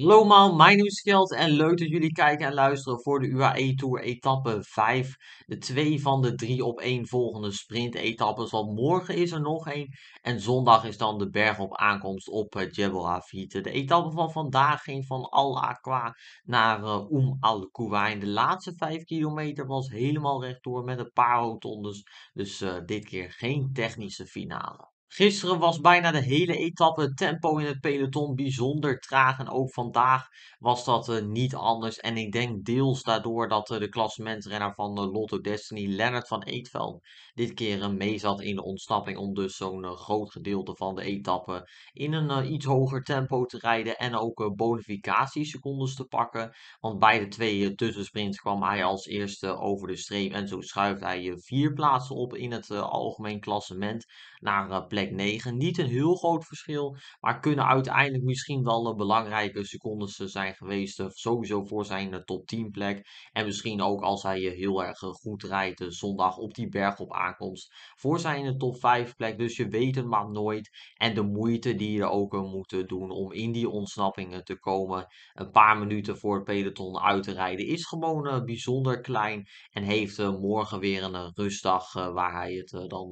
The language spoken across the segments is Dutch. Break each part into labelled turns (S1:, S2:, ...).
S1: Hallo man, mijn is geld en leuk dat jullie kijken en luisteren voor de UAE Tour etappe 5. De twee van de drie op één volgende sprint etappes, dus want morgen is er nog één. En zondag is dan de berg op aankomst op eh, Jebel Havite. De etappe van vandaag ging van Al Aqua naar uh, Um Al En De laatste 5 kilometer was helemaal rechtdoor met een paar rotondes, dus eh, dit keer geen technische finale. Gisteren was bijna de hele etappe tempo in het peloton bijzonder traag. En ook vandaag was dat eh, niet anders. En ik denk deels daardoor dat eh, de klassementrenner van uh, Lotto Destiny, Leonard van Eetveld, dit keer mee zat in de ontsnapping. Om dus zo'n groot gedeelte van de etappe in een iets hoger tempo te rijden. En ook bonificatiesecondes te pakken. Want bij de twee tussensprints kwam hij als eerste over de streep. En zo schuift hij vier plaatsen op in het algemeen klassement naar plek. 9. Niet een heel groot verschil, maar kunnen uiteindelijk misschien wel eh, belangrijke secondes eh, zijn geweest. Eh, sowieso voor zijn top 10 plek. En misschien ook als hij heel erg goed rijdt zondag op die berg op aankomst. Voor zijn top 5 plek, dus je weet het maar nooit. En de moeite die je er ook moet doen om in die ontsnappingen te komen. Een paar minuten voor het peloton uit te rijden is gewoon bijzonder klein. En heeft morgen weer een rustdag waar hij het dan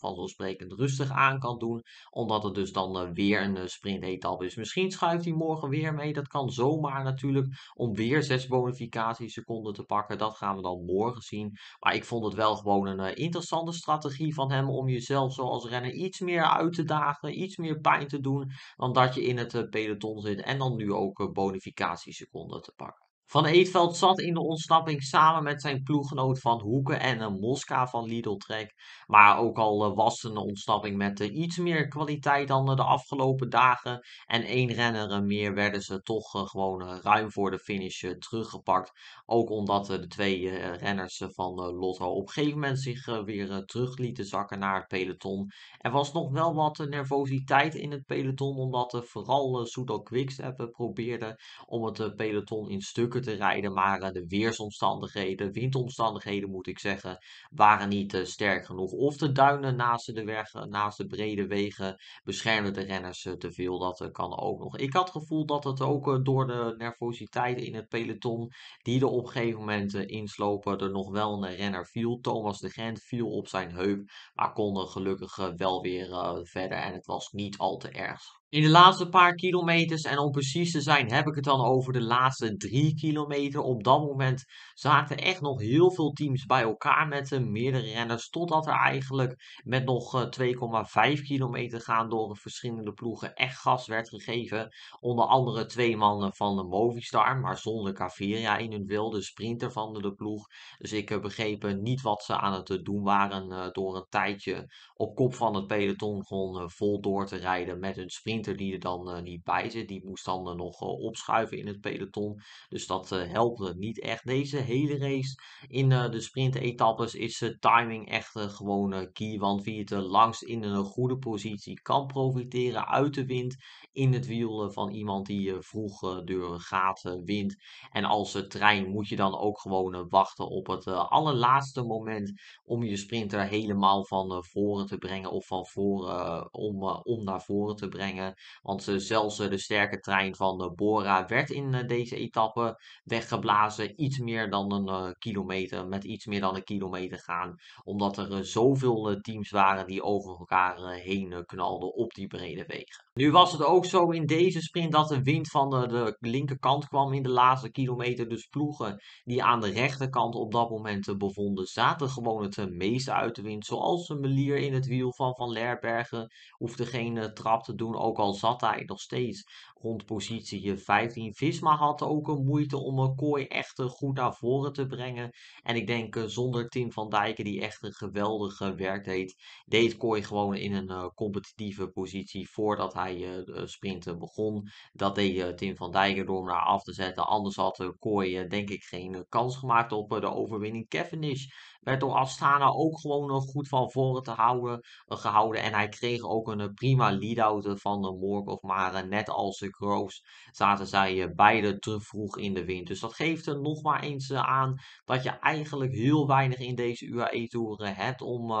S1: vanzelfsprekend rustig aan kan doen. Omdat het dus dan eh, weer een eh, etap is. Misschien schuift hij morgen weer mee. Dat kan zomaar natuurlijk. Om weer zes bonificatieseconden te pakken. Dat gaan we dan morgen zien. Maar ik vond het wel gewoon een eh, interessante strategie van hem. Om jezelf zoals renner iets meer uit te dagen. Iets meer pijn te doen. Dan dat je in het peloton zit. En dan nu ook bonificatieseconden te pakken. Van Eetveld zat in de ontsnapping samen met zijn ploeggenoot Van Hoeken en een Mosca van Lidl Trek. Maar ook al eh, was het een ontsnapping met eh, iets meer kwaliteit dan eh, de afgelopen dagen en één renner meer, werden ze toch gewoon ruim voor de finish teruggepakt. Ook omdat de twee renners van Lotto op een gegeven moment zich weer terug lieten zakken naar het peloton. Er was nog wel wat nervositeit in het peloton, omdat vooral Soudal Quickstep probeerde om het peloton in stukken te rijden. Maar de weersomstandigheden, windomstandigheden moet ik zeggen, waren niet eh, sterk genoeg. Of de duinen naast de weg, eh, naast de brede wegen, beschermden de renners eh, te veel. Dat kan ook nog. Ik had het gevoel dat het ook door de nervositeit in het peloton, die er op een gegeven moment inslopen, er nog wel een renner viel. Thomas de Gent viel op zijn heup, maar kon gelukkig wel weer verder. En het was niet al te erg in de laatste paar kilometers, en om precies te zijn, heb ik het dan over de laatste drie kilometer. Op dat moment zaten echt nog heel veel teams bij elkaar met de meerdere renners. Totdat er eigenlijk met nog 2,5 eh, kilometer gaan door de verschillende ploegen echt gas werd gegeven. Onder andere twee mannen van de Movistar, maar zonder Caveria in hun wil, de sprinter van de, ploeg. Dus ik eh, begreep eh, niet wat ze aan het doen waren door een tijdje op kop van het peloton gewoon vol door te rijden met hun sprinter die er dan eh, niet bij zit. Die moest dan eh, nog eh, opschuiven in het peloton. Dus dat helpt niet echt. Deze hele race in de sprint-etappes is timing echt gewoon key. Want wie het langst in een goede positie kan profiteren uit de wind in het wiel van iemand die vroeg door gaten wint. En als trein moet je dan ook gewoon eh, wachten op het eh, allerlaatste moment om je sprinter helemaal van eh, voren te brengen of van voren om, om naar voren te brengen. Want zelfs de sterke trein van Bora werd in deze etappe weggeblazen. Iets meer dan een kilometer, met iets meer dan een kilometer gaan. Omdat er zoveel teams waren die over elkaar heen knalden op die brede wegen. Nu was het ook ook zo in deze sprint dat de wind van de, de, linkerkant kwam in de laatste kilometer. Dus ploegen die aan de rechterkant op dat moment eh, bevonden, zaten gewoon het eh, meeste uit de wind. Zoals een melier in het wiel van Van Lerbergen hoefde geen eh, trap te doen, ook al zat hij nog steeds rond positie 15. Visma had ook een moeite om Kooi echt goed naar voren te brengen. En ik denk eh, zonder Tim van Dijken, die echt een geweldige werk deed, deed Kooi gewoon in een eh, competitieve positie voordat hij eh, sprinten begon. Dat deed Tim van Dijken door hem naar af te zetten. Anders had Kooi denk ik geen kans gemaakt op de overwinning. Cavendish werd door Astana ook gewoon goed van voren te houden, gehouden. En hij kreeg ook een prima lead-out van de Morkov. Maar net als groos. zaten zij eh, beide te vroeg in de wind. Dus dat geeft er nog maar eens eh, aan dat je eigenlijk heel weinig in deze uae toeren eh, hebt om,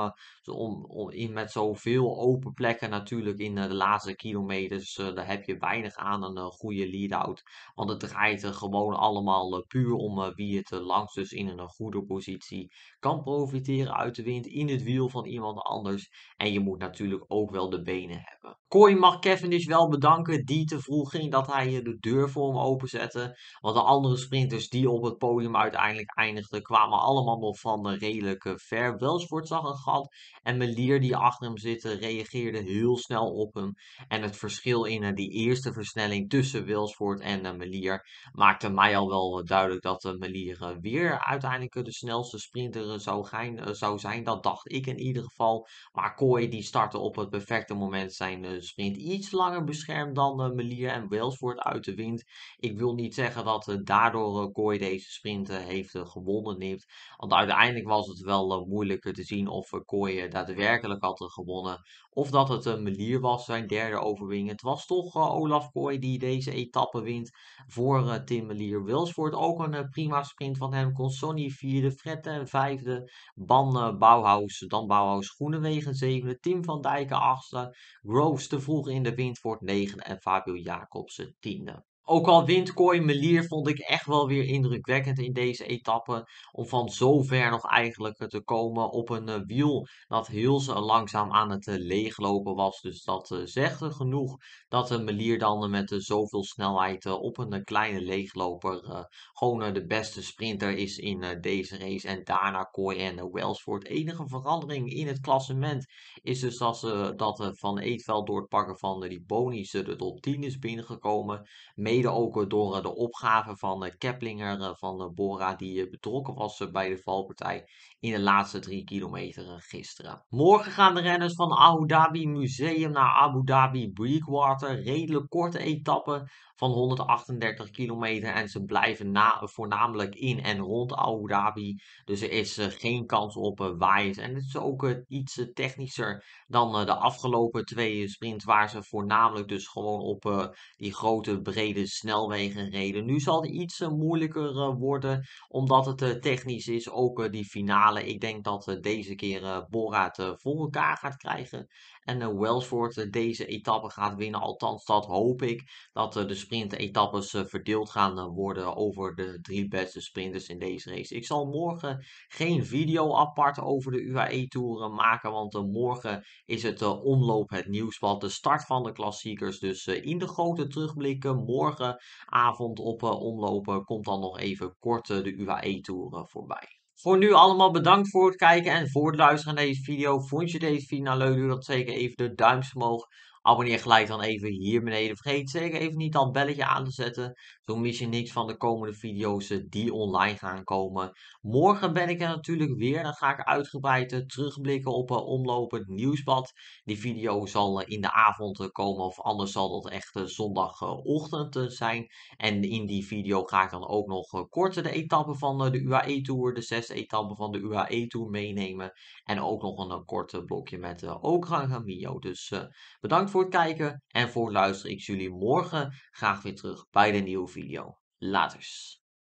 S1: om, om in met zoveel open plekken natuurlijk in de laatste kilometers. daar heb je weinig aan een goede lead-out. Want het draait er gewoon allemaal puur om wie het langs dus in een goede positie kan profiteren uit de wind in het wiel van iemand anders. En je moet natuurlijk ook wel de benen hebben. Kooi mag Kevin dus wel bedanken die te vroeg ging dat hij de deur voor hem openzette. Want de andere sprinters die op het podium uiteindelijk eindigden, kwamen allemaal nog van redelijk ver. Welsvoort zag een gat en Melier die achter hem zitten reageerde heel snel op hem. En het verschil in eh, die eerste versnelling tussen Welsvoort en eh, Melier maakte mij al wel eh, duidelijk dat Melier weer uiteindelijk de snelste sprinter zou, zou zijn. Dat dacht ik in ieder geval. Maar Kooi die startte op het perfecte moment zijn sprint iets langer beschermd dan Melier en Wales uit de wind. Ik wil niet zeggen dat eh, daardoor Kooi eh, deze sprint eh, heeft gewonnen neemt, Want uiteindelijk was het wel moeilijker te zien of Kooi daadwerkelijk had gewonnen. Of dat het een Melier was, zijn derde overwinning. Het was toch Olaf Kooi die deze etappe wint voor Tim Melier. Wales ook een prima sprint van hem. Consoni vierde, Fred vijfde. Ban Bauhaus, dan Bauhaus Groenewegen zevende. Tim van Dijken achtste. Groves te vroeg in de wind wordt negen En Fabio Ja. 十的十次方。Ook al wint Melier, vond ik echt wel weer indrukwekkend in deze etappe. Om van zover nog eigenlijk eh, te komen op een eh, wiel dat heel langzaam aan het eh, leeglopen was. Dus dat zegt er genoeg dat Melier dan met zoveel snelheid op een kleine leegloper gewoon de beste sprinter is in deze race. En daarna Kooi en voor Wells. het Enige verandering in het klassement is dus dat, ze dat Van Eetveld door het pakken van die bonies de top 10 is binnengekomen. Mee ook eh, door eh, de opgave van eh, Keplinger van Bora, die betrokken was bij de valpartij in de laatste drie kilometer gisteren. Morgen gaan de renners van Abu Dhabi Museum naar Abu Dhabi Breakwater. Redelijk korte etappen van 138 kilometer en ze blijven na, voornamelijk in en rond Abu Dhabi. Dus er is geen kans op waaien. en het is ook iets technischer dan de afgelopen twee sprints waar ze voornamelijk dus gewoon op die grote brede snelwegen reden. Nu zal het iets eh, moeilijker eh, worden, omdat het eh, technisch is. Ook die finale. Ik denk dat deze keer Bora het voor elkaar gaat krijgen. En uh, eh, Wellsford eh, deze etappe gaat winnen. Althans, dat hoop ik. Dat eh, de sprint-etappes verdeeld gaan worden over de drie beste sprinters in deze race. Ik zal morgen geen video apart over de UAE-toeren maken. Want morgen is het omloop het nieuwsblad. De start van de klassiekers. Dus in de grote terugblikken morgenavond op omlopen komt dan nog even kort de UAE-toeren voorbij. Voor nu allemaal bedankt voor het kijken en voor het luisteren naar deze video. Vond je deze video nou leuk? Doe dat zeker even de duimpjes omhoog. Abonneer gelijk dan even hier beneden. Vergeet zeker even niet dat belletje aan te zetten. Zo mis je niks van de komende video's eh, die online gaan komen. Morgen ben ik er natuurlijk weer. Dan ga ik uitgebreid eh, terugblikken op eh, omlopend nieuwsbad. Die video zal in de avond komen of anders zal dat echt zondagochtend zijn. En in die video ga ik dan ook nog korter de etappen van de UAE Tour, de zes etappen van de UAE Tour meenemen. En ook nog een kort blokje met Okan Camillo. Dus bedankt voor het kijken en voor het luisteren. Ik zie jullie morgen graag weer terug bij de nieuwe video. Laters.